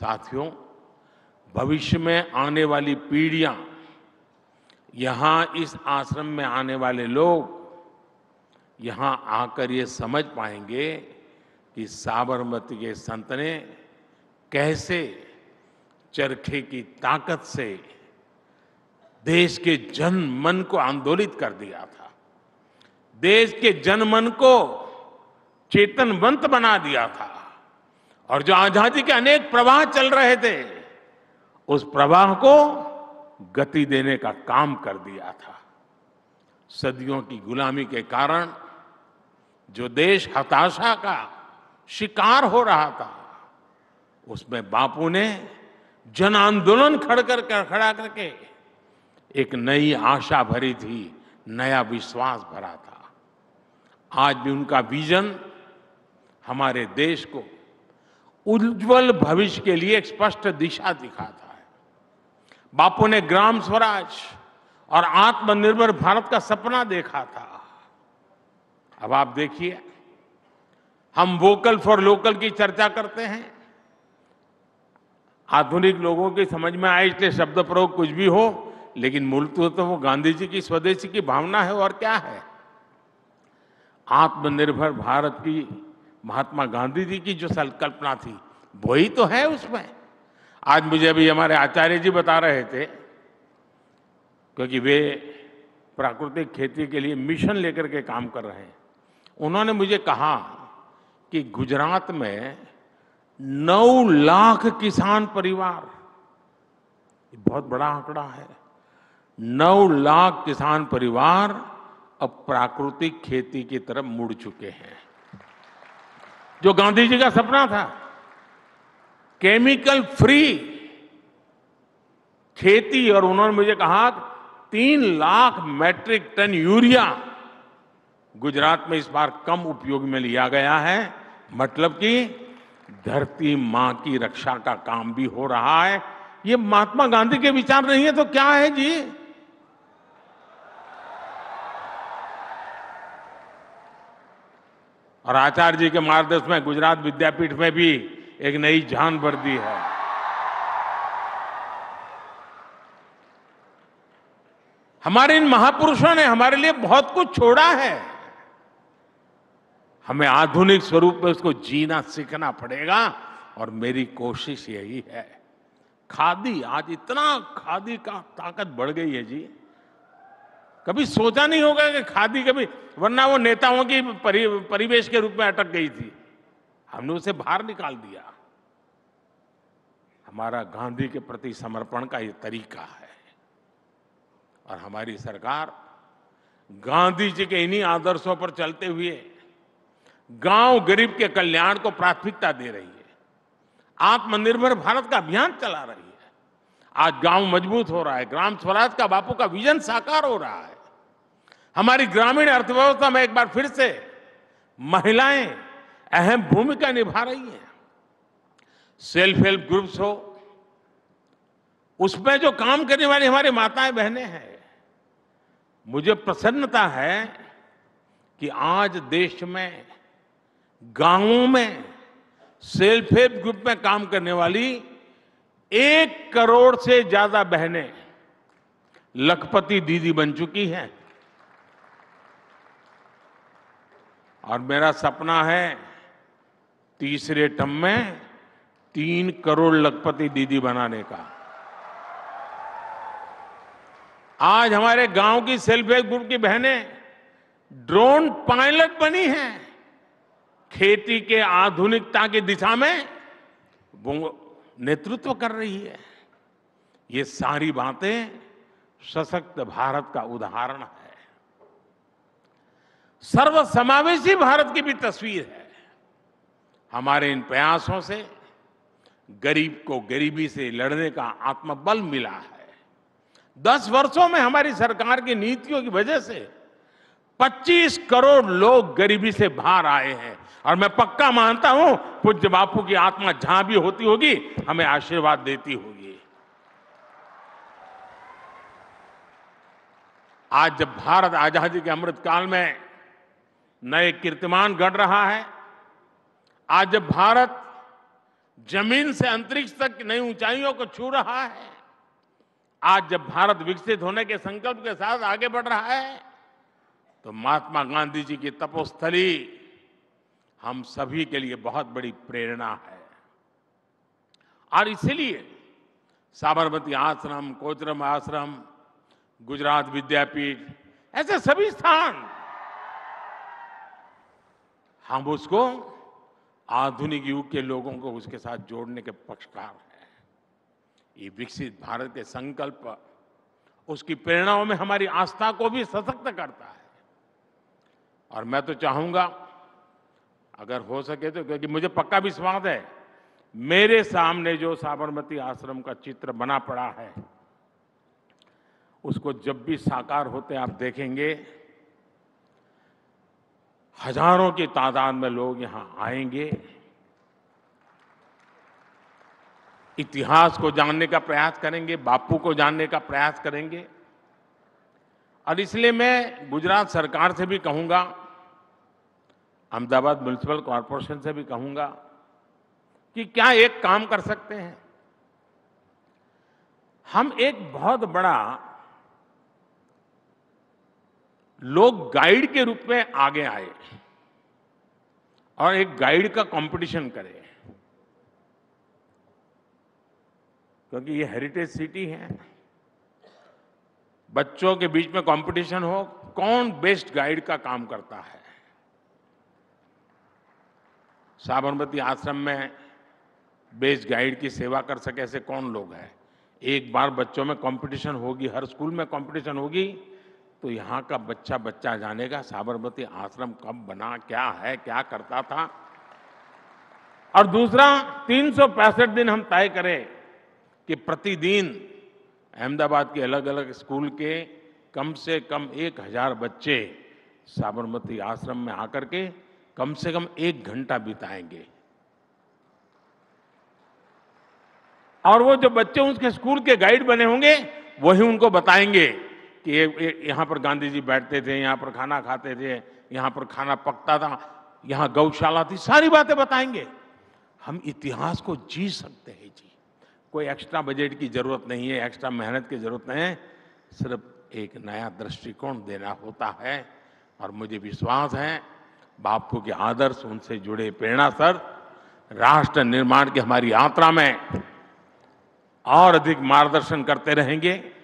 साथियों भविष्य में आने वाली पीढ़ियां यहां इस आश्रम में आने वाले लोग यहां आकर ये समझ पाएंगे कि साबरमती के संत ने कैसे चरखे की ताकत से देश के जन मन को आंदोलित कर दिया था देश के जन मन को चेतनवंत बना दिया था और जो आजादी के अनेक प्रवाह चल रहे थे उस प्रवाह को गति देने का काम कर दिया था सदियों की गुलामी के कारण जो देश हताशा का शिकार हो रहा था उसमें बापू ने जन आंदोलन खड़ कर खड़ा करके एक नई आशा भरी थी नया विश्वास भरा था आज भी उनका विजन हमारे देश को उज्जवल भविष्य के लिए एक स्पष्ट दिशा दिखाता है बापू ने ग्राम स्वराज और आत्मनिर्भर भारत का सपना देखा था अब आप देखिए हम वोकल फॉर लोकल की चर्चा करते हैं आधुनिक लोगों की समझ में आए इसलिए शब्द प्रयोग कुछ भी हो लेकिन मूल तो वो गांधी जी की स्वदेशी की भावना है और क्या है आत्मनिर्भर भारत की महात्मा गांधी जी की जो संकल्पना थी वही तो है उसमें आज मुझे अभी हमारे आचार्य जी बता रहे थे क्योंकि वे प्राकृतिक खेती के लिए मिशन लेकर के काम कर रहे हैं उन्होंने मुझे कहा कि गुजरात में 9 लाख किसान परिवार बहुत बड़ा आंकड़ा है 9 लाख किसान परिवार अब प्राकृतिक खेती की तरफ मुड़ चुके हैं जो गांधी जी का सपना था केमिकल फ्री खेती और उन्होंने मुझे कहा तीन lakh metric tonne urea Gujarat में इस बार कम उपयोग में लिया गया है मतलब कि धरती मां की रक्षा का काम भी हो रहा है ये महात्मा गांधी के विचार नहीं है तो क्या है जी और आचार्य जी के मार्गदर्शन में गुजरात विद्यापीठ में भी एक नई जान भर दी है हमारे इन महापुरुषों ने हमारे लिए बहुत कुछ छोड़ा है हमें आधुनिक स्वरूप में उसको जीना सीखना पड़ेगा और मेरी कोशिश यही है खादी आज इतना खादी का ताकत बढ़ गई है जी कभी सोचा नहीं होगा कि खादी कभी वरना वो नेताओं की परि, परिवेश के रूप में अटक गई थी हमने उसे बाहर निकाल दिया हमारा गांधी के प्रति समर्पण का ये तरीका है और हमारी सरकार गांधी जी के इन्हीं आदर्शों पर चलते हुए गांव गरीब के कल्याण को प्राथमिकता दे रही है आत्मनिर्भर भारत का अभियान चला रही है आज गांव मजबूत हो रहा है ग्राम स्वराज का बापू का विजन साकार हो रहा है हमारी ग्रामीण अर्थव्यवस्था में एक बार फिर से महिलाएं अहम भूमिका निभा रही हैं सेल्फ हेल्प ग्रुप्स हो उसमें जो काम करने वाली हमारी माताएं बहनें हैं मुझे प्रसन्नता है कि आज देश में गांवों में सेल्फ हेल्प ग्रुप में काम करने वाली एक करोड़ से ज्यादा बहनें लखपति दीदी बन चुकी हैं और मेरा सपना है तीसरे टम में तीन करोड़ लखपति दीदी बनाने का आज हमारे गांव की सेल्फ हेल्प ग्रुप की बहनें ड्रोन पायलट बनी हैं खेती के आधुनिकता की दिशा में वो नेतृत्व कर रही है ये सारी बातें सशक्त भारत का उदाहरण है सर्वसमावेशी भारत की भी तस्वीर है हमारे इन प्रयासों से गरीब को गरीबी से लड़ने का आत्मबल मिला है दस वर्षों में हमारी सरकार की नीतियों की वजह से 25 करोड़ लोग गरीबी से बाहर आए हैं और मैं पक्का मानता हूं पूज्य बापू की आत्मा जहां भी होती होगी हमें आशीर्वाद देती होगी आज जब भारत आजादी के अमृत काल में नए कीर्तिमान गढ़ रहा है आज जब भारत जमीन से अंतरिक्ष तक नई ऊंचाइयों को छू रहा है आज जब भारत विकसित होने के संकल्प के साथ आगे बढ़ रहा है तो महात्मा गांधी जी की तपोस्थली हम सभी के लिए बहुत बड़ी प्रेरणा है और इसलिए साबरमती आश्रम कोचरम आश्रम गुजरात विद्यापीठ ऐसे सभी स्थान हम उसको आधुनिक युग के लोगों को उसके साथ जोड़ने के पक्षकार हैं ये विकसित भारत के संकल्प उसकी प्रेरणाओं में हमारी आस्था को भी सशक्त करता है और मैं तो चाहूंगा अगर हो सके तो क्योंकि मुझे पक्का विश्वास है मेरे सामने जो साबरमती आश्रम का चित्र बना पड़ा है उसको जब भी साकार होते आप देखेंगे हजारों की तादाद में लोग यहां आएंगे इतिहास को जानने का प्रयास करेंगे बापू को जानने का प्रयास करेंगे और इसलिए मैं गुजरात सरकार से भी कहूंगा अहमदाबाद म्यूनिसिपल कॉरपोरेशन से भी कहूंगा कि क्या एक काम कर सकते हैं हम एक बहुत बड़ा लोग गाइड के रूप में आगे आए और एक गाइड का कंपटीशन करें क्योंकि ये हेरिटेज सिटी है बच्चों के बीच में कंपटीशन हो कौन बेस्ट गाइड का काम करता है साबरमती आश्रम में बेस्ट गाइड की सेवा कर सके ऐसे कौन लोग हैं एक बार बच्चों में कंपटीशन होगी हर स्कूल में कंपटीशन होगी तो यहाँ का बच्चा बच्चा जानेगा साबरमती आश्रम कब बना क्या है क्या करता था और दूसरा तीन दिन हम तय करें कि प्रतिदिन अहमदाबाद के अलग अलग स्कूल के कम से कम एक हजार बच्चे साबरमती आश्रम में आकर के कम से कम एक घंटा बिताएंगे और वो जो बच्चे उसके स्कूल के गाइड बने होंगे वही उनको बताएंगे कि ये यहाँ पर गांधी जी बैठते थे यहाँ पर खाना खाते थे यहाँ पर खाना पकता था यहाँ गौशाला थी सारी बातें बताएंगे हम इतिहास को जी सकते हैं जी कोई एक्स्ट्रा बजट की जरूरत नहीं है एक्स्ट्रा मेहनत की जरूरत नहीं है सिर्फ एक नया दृष्टिकोण देना होता है और मुझे विश्वास है बापू के आदर्श उनसे जुड़े प्रेरणा सर राष्ट्र निर्माण की हमारी यात्रा में और अधिक मार्गदर्शन करते रहेंगे